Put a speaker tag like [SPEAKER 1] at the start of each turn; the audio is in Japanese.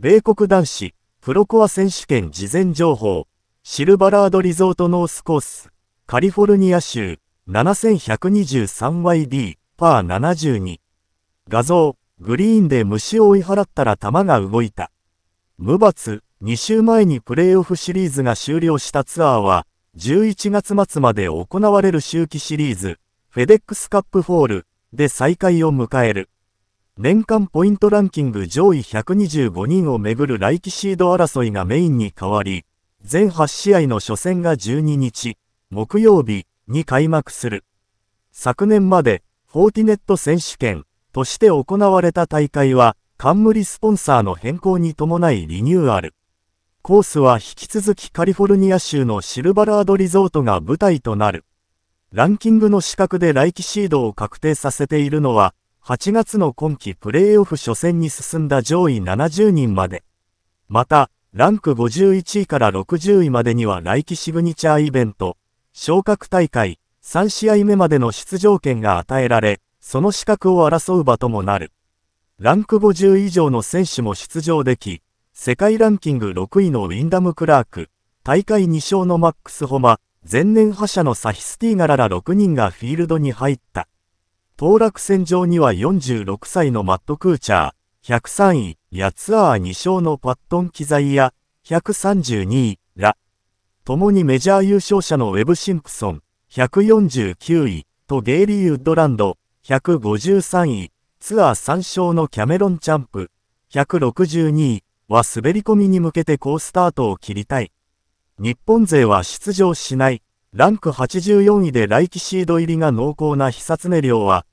[SPEAKER 1] 米国男子、プロコア選手権事前情報、シルバラードリゾートノースコース、カリフォルニア州、7123YD、パー72。画像、グリーンで虫を追い払ったら球が動いた。無罰、2週前にプレーオフシリーズが終了したツアーは、11月末まで行われる秋季シリーズ、フェデックスカップホールで再開を迎える。年間ポイントランキング上位125人をめぐる来季シード争いがメインに変わり、全8試合の初戦が12日、木曜日に開幕する。昨年まで、フォーティネット選手権として行われた大会は、冠スポンサーの変更に伴いリニューアル。コースは引き続きカリフォルニア州のシルバラードリゾートが舞台となる。ランキングの資格で来季シードを確定させているのは、8月の今季プレーオフ初戦に進んだ上位70人まで、また、ランク51位から60位までには来季シグニチャーイベント、昇格大会、3試合目までの出場権が与えられ、その資格を争う場ともなる。ランク50以上の選手も出場でき、世界ランキング6位のウィンダム・クラーク、大会2勝のマックス・ホマ、前年覇者のサヒスティーガラら6人がフィールドに入った。当落戦場には46歳のマット・クーチャー、103位、やツアー2勝のパットン・キザイヤ、132位、ら、共にメジャー優勝者のウェブ・シンプソン、149位、とゲイリー・ウッドランド、153位、ツアー3勝のキャメロン・チャンプ、162位、は滑り込みに向けて好スタートを切りたい。日本勢は出場しない。ランク84位でライキシード入りが濃厚な久常涼は、